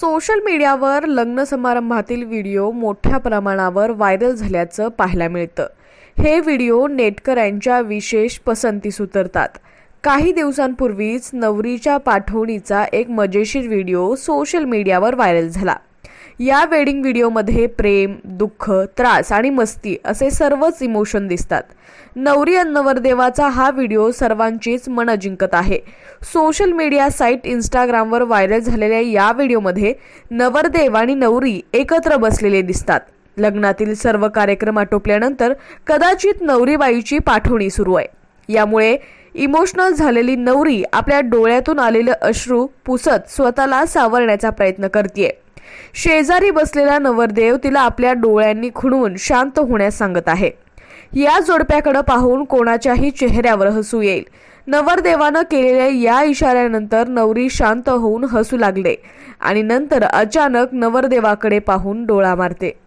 social मीडियावर लग्न समारंभातील video मोठ्या प्रमाणावर व्हायरल झाल्याचं पाहायला मिळतं हे व्हिडिओ नेटकऱ्यांच्या विशेष पसंतीस उतरतात काही दिवसांपूर्वीच नवरीच्या पाठवणीचा एक मजेशीर व्हिडिओ सोशल मीडियावर व्हायरल झाला या वेडिंग व्हिडिओमध्ये प्रेम दुःख त्रास आणि मस्ती असे सर्वच इमोशन दिसतात नवरी आणि नवरदेवाचा हा व्हिडिओ सर्वांचीच मन जिंकत आहे सोशल मीडिया साईट इंस्टाग्रामवर व्हायरल झालेल्या या व्हिडिओमध्ये नवरदेव आणि नवरी एकत्र बसलेले दिसतात लग्नातील सर्व कार्यक्रम आटोपल्यानंतर कदाचित नवरीबाईची पाठवणी सुरू आहे यामुळे इमोशनल झालेली नवरी आपल्या डोळ्यातून आलेलं अश्रू पुसत स्वतःला सावरण्याचा प्रयत्न करते शेजारी बसलेला नवरदेव तिला आपल्या डोळ्यांनी खुणवून शांत होण्यास सांगत आहे या जोडप्याकडे पाहून कोणाच्याही चेहऱ्यावर हसू येईल नवरदेवानं केलेल्या या इशाऱ्यानंतर नवरी शांत होऊन हसू लागले आणि नंतर अचानक नवरदेवाकडे पाहून डोळा मारते